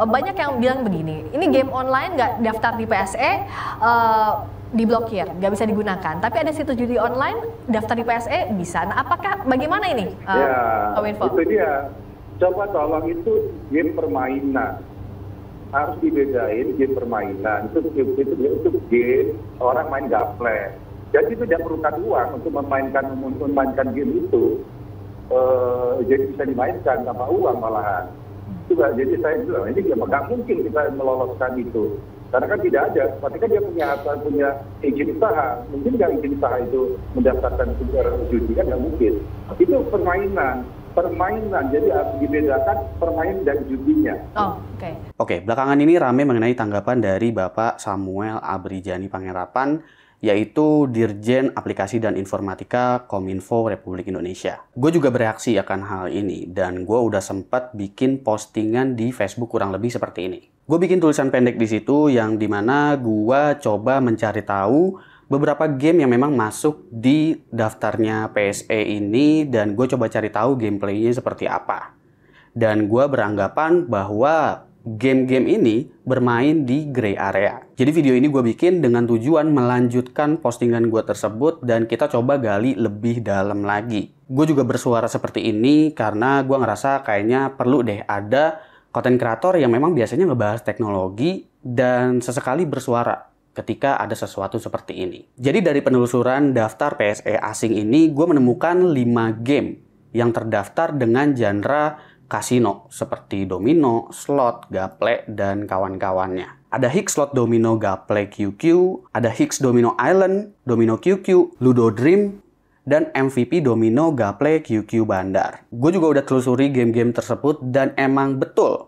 Eh, banyak yang bilang begini, ini game online nggak daftar di PSE uh, eh, diblokir, nggak bisa digunakan. Tapi ada situs judi online daftar di PSE bisa. Nah, apakah bagaimana ini? Uh, ya, itu dia. Coba tolong itu game permainan harus dibedain game permainan itu itu, itu, itu game orang main gaple. Jadi itu tidak perlukan uang untuk memainkan memainkan game itu. E, jadi bisa dimainkan tanpa uang malahan juga. Jadi saya bilang ini dia ya, nggak mungkin kita meloloskan itu. Karena kan tidak ada, berarti kan dia punya apa, punya izin usaha. Mungkin nggak izin usaha itu mendaftarkan judi kan nggak mungkin. Itu permainan, permainan. Jadi harus dibedakan permainan dan judinya. Oh, oke. Okay. Oke, okay, belakangan ini ramai mengenai tanggapan dari Bapak Samuel Abrijani Pangerapan yaitu Dirjen Aplikasi dan Informatika Kominfo Republik Indonesia. Gue juga bereaksi akan hal ini dan gue udah sempat bikin postingan di Facebook kurang lebih seperti ini. Gue bikin tulisan pendek di situ yang dimana gue coba mencari tahu beberapa game yang memang masuk di daftarnya PSE ini dan gue coba cari tahu gameplaynya seperti apa. Dan gue beranggapan bahwa game-game ini bermain di gray area. Jadi video ini gue bikin dengan tujuan melanjutkan postingan gue tersebut dan kita coba gali lebih dalam lagi. Gue juga bersuara seperti ini karena gue ngerasa kayaknya perlu deh ada konten kreator yang memang biasanya ngebahas teknologi dan sesekali bersuara ketika ada sesuatu seperti ini. Jadi dari penelusuran daftar PSE asing ini, gue menemukan 5 game yang terdaftar dengan genre kasino seperti domino, slot, gaple, dan kawan-kawannya. Ada Higgs slot domino gaple QQ, ada Higgs domino island, domino QQ, ludo dream, dan MVP domino gaple QQ bandar. Gue juga udah telusuri game-game tersebut dan emang betul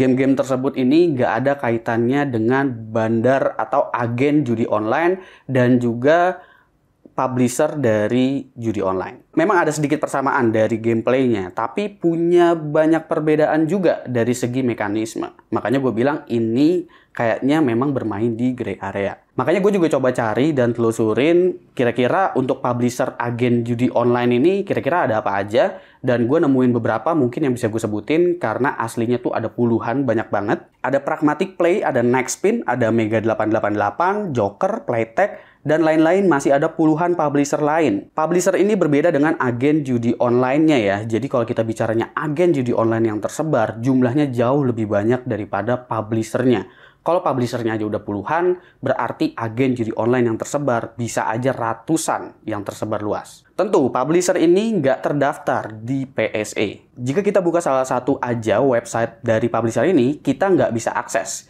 game-game tersebut ini gak ada kaitannya dengan bandar atau agen judi online dan juga publisher dari judi online. Memang ada sedikit persamaan dari gameplaynya, tapi punya banyak perbedaan juga dari segi mekanisme. Makanya gue bilang ini kayaknya memang bermain di grey area. Makanya gue juga coba cari dan telusurin kira-kira untuk publisher agen judi online ini kira-kira ada apa aja. Dan gue nemuin beberapa mungkin yang bisa gue sebutin karena aslinya tuh ada puluhan banyak banget. Ada Pragmatic Play, ada Next Spin, ada Mega 888, Joker, Playtech, dan lain-lain masih ada puluhan publisher lain. Publisher ini berbeda dengan agen judi online-nya ya. Jadi kalau kita bicaranya agen judi online yang tersebar, jumlahnya jauh lebih banyak daripada publishernya. Kalau publishernya aja udah puluhan, berarti agen judi online yang tersebar bisa aja ratusan yang tersebar luas. Tentu, publisher ini nggak terdaftar di PSE. Jika kita buka salah satu aja website dari publisher ini, kita nggak bisa akses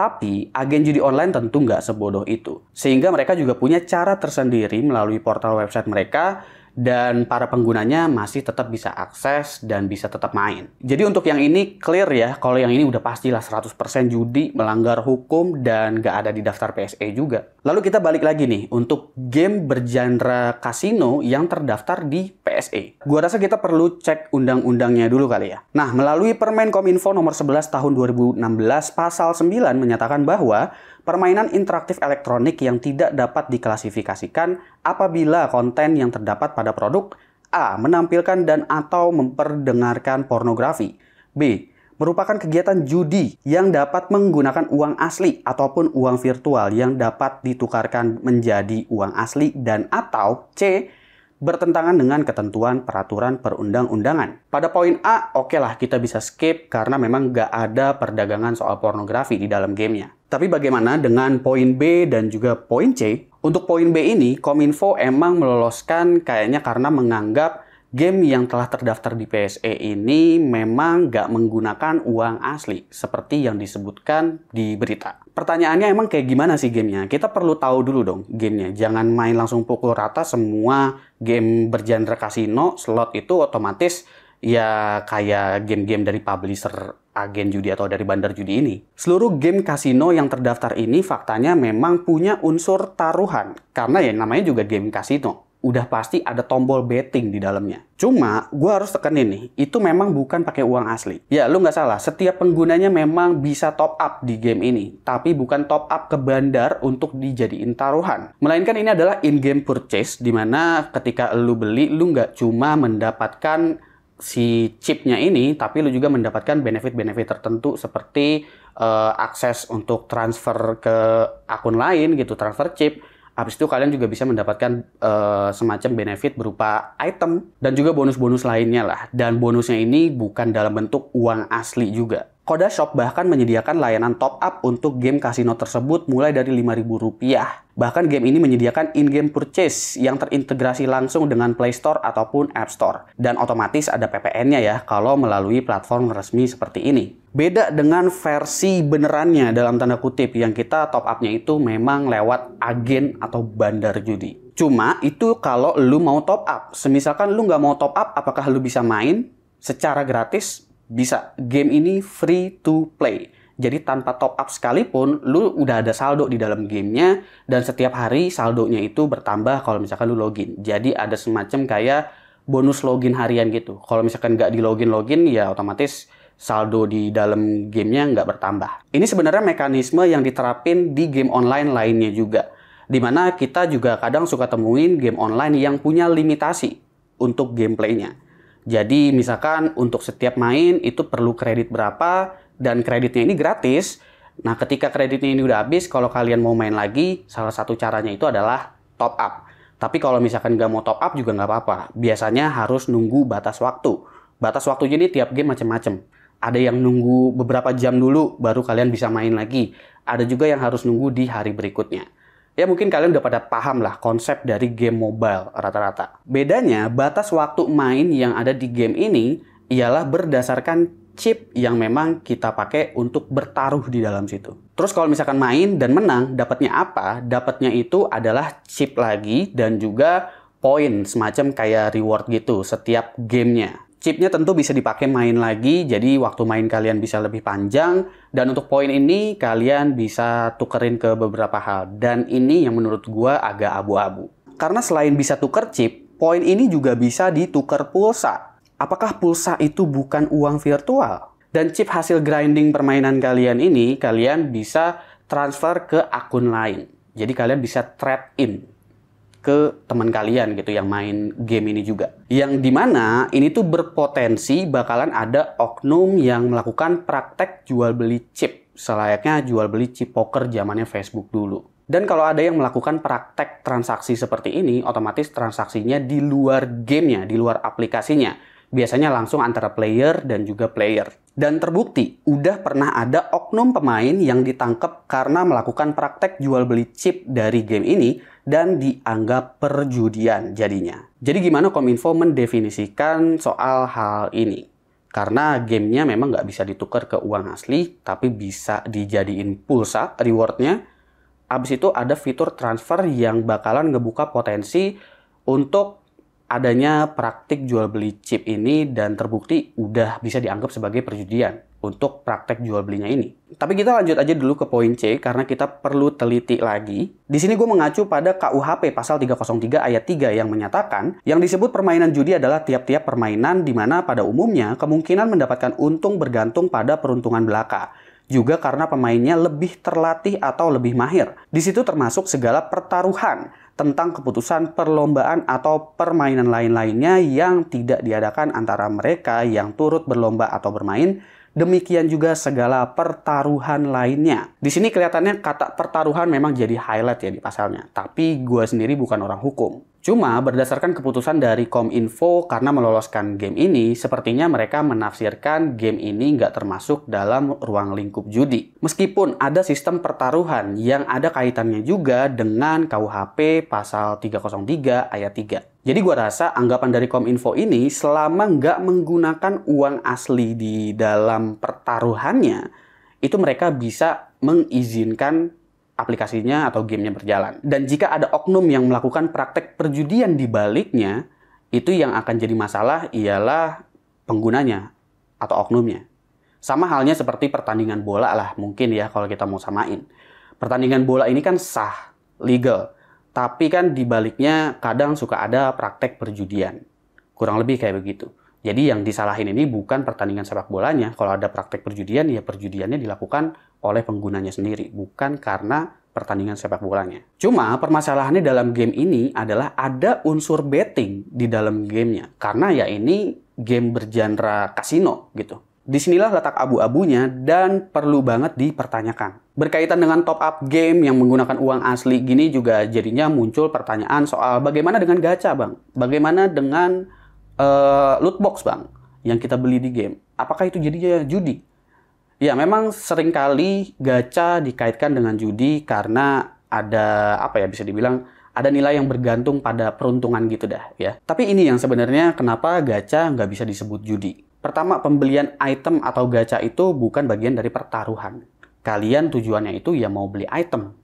tapi agen judi online tentu nggak sebodoh itu. Sehingga mereka juga punya cara tersendiri melalui portal website mereka dan para penggunanya masih tetap bisa akses dan bisa tetap main. Jadi untuk yang ini clear ya, kalau yang ini udah pastilah 100% judi, melanggar hukum, dan nggak ada di daftar PSE juga. Lalu kita balik lagi nih, untuk game bergenre kasino yang terdaftar di PSE. Gua rasa kita perlu cek undang-undangnya dulu kali ya. Nah, melalui Permen Kominfo nomor 11 tahun 2016 pasal 9 menyatakan bahwa permainan interaktif elektronik yang tidak dapat diklasifikasikan apabila konten yang terdapat pada produk A. menampilkan dan atau memperdengarkan pornografi B. merupakan kegiatan judi yang dapat menggunakan uang asli ataupun uang virtual yang dapat ditukarkan menjadi uang asli dan atau C bertentangan dengan ketentuan peraturan perundang-undangan. Pada poin A, oke okay lah kita bisa skip karena memang nggak ada perdagangan soal pornografi di dalam gamenya. Tapi bagaimana dengan poin B dan juga poin C? Untuk poin B ini, Kominfo emang meloloskan kayaknya karena menganggap game yang telah terdaftar di PSE ini memang nggak menggunakan uang asli seperti yang disebutkan di berita. Pertanyaannya emang kayak gimana sih gamenya? Kita perlu tahu dulu dong gamenya. Jangan main langsung pukul rata semua game bergenre kasino, slot itu otomatis ya kayak game-game dari publisher agen judi atau dari bandar judi ini. Seluruh game kasino yang terdaftar ini faktanya memang punya unsur taruhan. Karena ya namanya juga game kasino udah pasti ada tombol betting di dalamnya. Cuma, gue harus tekenin nih, itu memang bukan pakai uang asli. Ya, lu nggak salah, setiap penggunanya memang bisa top up di game ini, tapi bukan top up ke bandar untuk dijadiin taruhan. Melainkan ini adalah in-game purchase, di mana ketika lu beli, lu nggak cuma mendapatkan si chipnya ini, tapi lu juga mendapatkan benefit-benefit tertentu seperti uh, akses untuk transfer ke akun lain gitu, transfer chip, Habis itu kalian juga bisa mendapatkan uh, semacam benefit berupa item dan juga bonus-bonus lainnya lah. Dan bonusnya ini bukan dalam bentuk uang asli juga. Koda Shop bahkan menyediakan layanan top up untuk game kasino tersebut mulai dari Rp5.000. Bahkan game ini menyediakan in-game purchase yang terintegrasi langsung dengan Play Store ataupun App Store. Dan otomatis ada PPN-nya ya kalau melalui platform resmi seperti ini. Beda dengan versi benerannya dalam tanda kutip yang kita top upnya itu memang lewat agen atau bandar judi. Cuma itu kalau lu mau top up. Semisalkan lu nggak mau top up, apakah lu bisa main secara gratis? Bisa. Game ini free to play. Jadi tanpa top up sekalipun, lu udah ada saldo di dalam gamenya dan setiap hari saldonya itu bertambah kalau misalkan lu login. Jadi ada semacam kayak bonus login harian gitu. Kalau misalkan nggak di login login, ya otomatis saldo di dalam gamenya nggak bertambah. Ini sebenarnya mekanisme yang diterapin di game online lainnya juga. Dimana kita juga kadang suka temuin game online yang punya limitasi untuk gameplaynya. Jadi misalkan untuk setiap main itu perlu kredit berapa dan kreditnya ini gratis. Nah ketika kreditnya ini udah habis, kalau kalian mau main lagi, salah satu caranya itu adalah top up. Tapi kalau misalkan nggak mau top up juga nggak apa-apa. Biasanya harus nunggu batas waktu. Batas waktu jadi tiap game macam-macam ada yang nunggu beberapa jam dulu baru kalian bisa main lagi. Ada juga yang harus nunggu di hari berikutnya. Ya mungkin kalian udah pada paham lah konsep dari game mobile rata-rata. Bedanya batas waktu main yang ada di game ini ialah berdasarkan chip yang memang kita pakai untuk bertaruh di dalam situ. Terus kalau misalkan main dan menang, dapatnya apa? Dapatnya itu adalah chip lagi dan juga poin semacam kayak reward gitu setiap gamenya. Chipnya tentu bisa dipakai main lagi, jadi waktu main kalian bisa lebih panjang. Dan untuk poin ini, kalian bisa tukerin ke beberapa hal. Dan ini yang menurut gua agak abu-abu. Karena selain bisa tuker chip, poin ini juga bisa dituker pulsa. Apakah pulsa itu bukan uang virtual? Dan chip hasil grinding permainan kalian ini, kalian bisa transfer ke akun lain. Jadi kalian bisa trade in ke teman kalian gitu yang main game ini juga. Yang dimana ini tuh berpotensi bakalan ada oknum yang melakukan praktek jual beli chip. Selayaknya jual beli chip poker zamannya Facebook dulu. Dan kalau ada yang melakukan praktek transaksi seperti ini, otomatis transaksinya di luar gamenya, di luar aplikasinya. Biasanya langsung antara player dan juga player. Dan terbukti, udah pernah ada oknum pemain yang ditangkap karena melakukan praktek jual beli chip dari game ini dan dianggap perjudian jadinya. Jadi gimana Kominfo mendefinisikan soal hal ini? Karena gamenya memang nggak bisa ditukar ke uang asli, tapi bisa dijadiin pulsa rewardnya. Abis itu ada fitur transfer yang bakalan ngebuka potensi untuk adanya praktik jual beli chip ini dan terbukti udah bisa dianggap sebagai perjudian untuk praktek jual belinya ini. Tapi kita lanjut aja dulu ke poin C karena kita perlu teliti lagi. Di sini gue mengacu pada KUHP pasal 303 ayat 3 yang menyatakan yang disebut permainan judi adalah tiap-tiap permainan di mana pada umumnya kemungkinan mendapatkan untung bergantung pada peruntungan belaka juga karena pemainnya lebih terlatih atau lebih mahir. Di situ termasuk segala pertaruhan tentang keputusan perlombaan atau permainan lain-lainnya yang tidak diadakan antara mereka yang turut berlomba atau bermain. Demikian juga segala pertaruhan lainnya. Di sini kelihatannya kata pertaruhan memang jadi highlight ya di pasalnya. Tapi gue sendiri bukan orang hukum. Cuma berdasarkan keputusan dari Kominfo karena meloloskan game ini, sepertinya mereka menafsirkan game ini nggak termasuk dalam ruang lingkup judi. Meskipun ada sistem pertaruhan yang ada kaitannya juga dengan KUHP pasal 303 ayat 3. Jadi gua rasa anggapan dari Kominfo ini selama nggak menggunakan uang asli di dalam pertaruhannya, itu mereka bisa mengizinkan aplikasinya atau gamenya berjalan. Dan jika ada oknum yang melakukan praktek perjudian di baliknya, itu yang akan jadi masalah ialah penggunanya atau oknumnya. Sama halnya seperti pertandingan bola lah mungkin ya kalau kita mau samain. Pertandingan bola ini kan sah, legal, tapi kan di baliknya kadang suka ada praktek perjudian. Kurang lebih kayak begitu. Jadi yang disalahin ini bukan pertandingan sepak bolanya. Kalau ada praktek perjudian, ya perjudiannya dilakukan oleh penggunanya sendiri, bukan karena pertandingan sepak bolanya. Cuma permasalahannya dalam game ini adalah ada unsur betting di dalam gamenya. Karena ya ini game bergenre kasino gitu. Disinilah letak abu-abunya dan perlu banget dipertanyakan. Berkaitan dengan top up game yang menggunakan uang asli gini juga jadinya muncul pertanyaan soal bagaimana dengan gacha bang? Bagaimana dengan uh, loot box bang yang kita beli di game? Apakah itu jadinya judi? Ya, memang seringkali gacha dikaitkan dengan judi karena ada apa ya bisa dibilang ada nilai yang bergantung pada peruntungan gitu dah ya. Tapi ini yang sebenarnya kenapa gacha nggak bisa disebut judi. Pertama, pembelian item atau gacha itu bukan bagian dari pertaruhan. Kalian tujuannya itu ya mau beli item,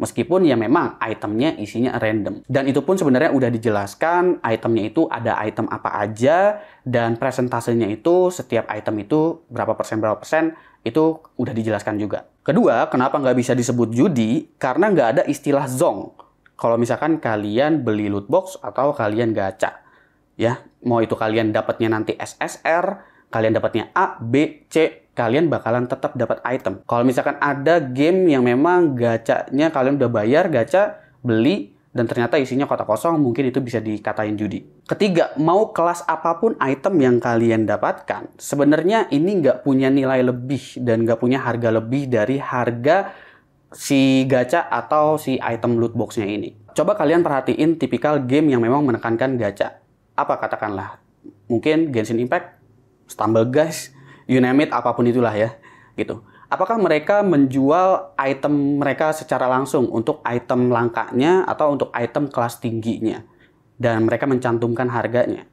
Meskipun ya memang itemnya isinya random. Dan itu pun sebenarnya udah dijelaskan itemnya itu ada item apa aja dan presentasenya itu setiap item itu berapa persen berapa persen itu udah dijelaskan juga. Kedua, kenapa nggak bisa disebut judi? Karena nggak ada istilah zong. Kalau misalkan kalian beli loot box atau kalian gacha. Ya, mau itu kalian dapatnya nanti SSR, kalian dapatnya A, B, C, kalian bakalan tetap dapat item. Kalau misalkan ada game yang memang gacanya kalian udah bayar, gacha, beli, dan ternyata isinya kotak kosong, mungkin itu bisa dikatain judi. Ketiga, mau kelas apapun item yang kalian dapatkan, sebenarnya ini nggak punya nilai lebih dan nggak punya harga lebih dari harga si gacha atau si item loot boxnya ini. Coba kalian perhatiin tipikal game yang memang menekankan gacha. Apa katakanlah? Mungkin Genshin Impact, stumble guys, you name it, apapun itulah ya, gitu. Apakah mereka menjual item mereka secara langsung untuk item langkanya atau untuk item kelas tingginya? Dan mereka mencantumkan harganya?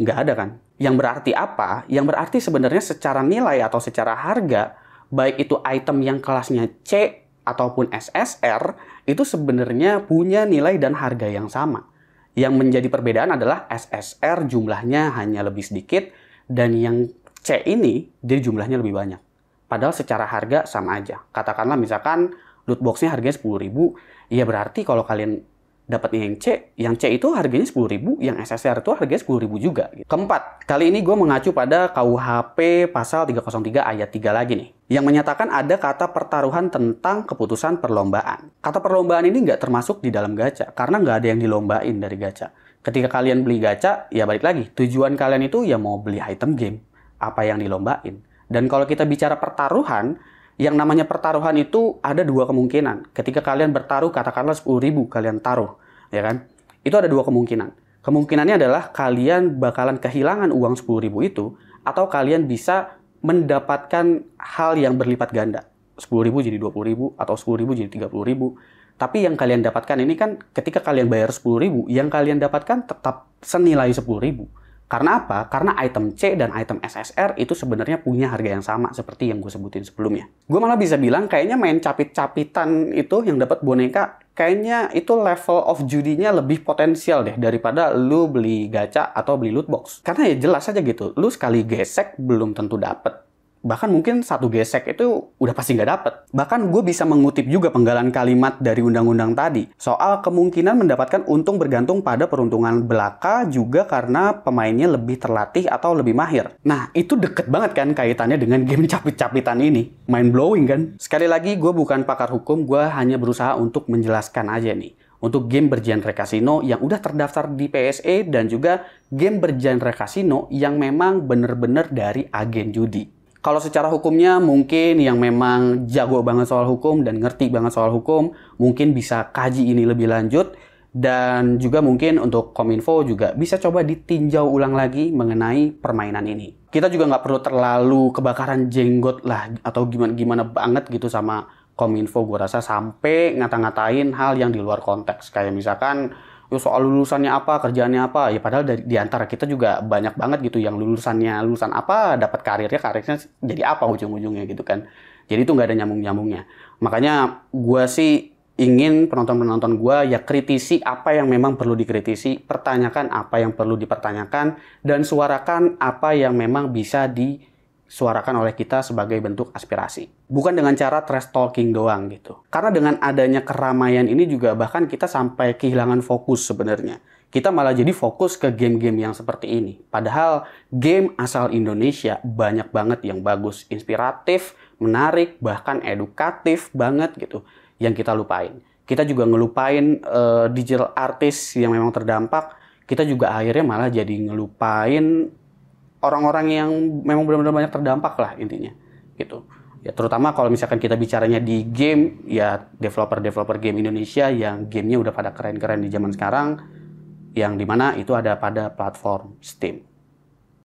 Nggak ada kan? Yang berarti apa? Yang berarti sebenarnya secara nilai atau secara harga, baik itu item yang kelasnya C ataupun SSR, itu sebenarnya punya nilai dan harga yang sama. Yang menjadi perbedaan adalah SSR jumlahnya hanya lebih sedikit, dan yang C ini, jadi jumlahnya lebih banyak. Padahal secara harga sama aja. Katakanlah misalkan loot boxnya harganya 10.000, ya berarti kalau kalian dapat yang C, yang C itu harganya 10.000, yang SSR itu harganya 10.000 juga. Gitu. Keempat, kali ini gue mengacu pada KUHP pasal 303 ayat 3 lagi nih, yang menyatakan ada kata pertaruhan tentang keputusan perlombaan. Kata perlombaan ini nggak termasuk di dalam gacha, karena nggak ada yang dilombain dari gacha ketika kalian beli gacha, ya balik lagi, tujuan kalian itu ya mau beli item game, apa yang dilombain. Dan kalau kita bicara pertaruhan, yang namanya pertaruhan itu ada dua kemungkinan. Ketika kalian bertaruh, katakanlah 10 ribu kalian taruh, ya kan? Itu ada dua kemungkinan. Kemungkinannya adalah kalian bakalan kehilangan uang 10 ribu itu, atau kalian bisa mendapatkan hal yang berlipat ganda. 10 ribu jadi 20 ribu, atau 10 ribu jadi 30 ribu. Tapi yang kalian dapatkan ini kan ketika kalian bayar 10.000, yang kalian dapatkan tetap senilai 10.000. Karena apa? Karena item C dan item SSR itu sebenarnya punya harga yang sama seperti yang gue sebutin sebelumnya. Gue malah bisa bilang kayaknya main capit-capitan itu yang dapat boneka kayaknya itu level of judinya lebih potensial deh daripada lu beli gacha atau beli loot box. Karena ya jelas aja gitu, lu sekali gesek belum tentu dapet bahkan mungkin satu gesek itu udah pasti nggak dapet. Bahkan gue bisa mengutip juga penggalan kalimat dari undang-undang tadi soal kemungkinan mendapatkan untung bergantung pada peruntungan belaka juga karena pemainnya lebih terlatih atau lebih mahir. Nah, itu deket banget kan kaitannya dengan game capit-capitan ini. Mind blowing kan? Sekali lagi, gue bukan pakar hukum, gue hanya berusaha untuk menjelaskan aja nih untuk game bergenre kasino yang udah terdaftar di PSE dan juga game bergenre kasino yang memang bener-bener dari agen judi. Kalau secara hukumnya mungkin yang memang jago banget soal hukum dan ngerti banget soal hukum mungkin bisa kaji ini lebih lanjut dan juga mungkin untuk Kominfo juga bisa coba ditinjau ulang lagi mengenai permainan ini. Kita juga nggak perlu terlalu kebakaran jenggot lah atau gimana-gimana banget gitu sama Kominfo gue rasa sampai ngata-ngatain hal yang di luar konteks. Kayak misalkan soal lulusannya apa, kerjaannya apa. Ya padahal dari, di antara kita juga banyak banget gitu yang lulusannya lulusan apa, dapat karirnya, karirnya jadi apa ujung-ujungnya gitu kan. Jadi itu nggak ada nyambung-nyambungnya. Makanya gue sih ingin penonton-penonton gue ya kritisi apa yang memang perlu dikritisi, pertanyakan apa yang perlu dipertanyakan, dan suarakan apa yang memang bisa di disuarakan oleh kita sebagai bentuk aspirasi. Bukan dengan cara trash talking doang gitu. Karena dengan adanya keramaian ini juga bahkan kita sampai kehilangan fokus sebenarnya. Kita malah jadi fokus ke game-game yang seperti ini. Padahal game asal Indonesia banyak banget yang bagus, inspiratif, menarik, bahkan edukatif banget gitu yang kita lupain. Kita juga ngelupain uh, digital artis yang memang terdampak. Kita juga akhirnya malah jadi ngelupain orang-orang yang memang benar-benar banyak terdampak lah intinya gitu ya terutama kalau misalkan kita bicaranya di game ya developer-developer game Indonesia yang gamenya udah pada keren-keren di zaman sekarang yang dimana itu ada pada platform Steam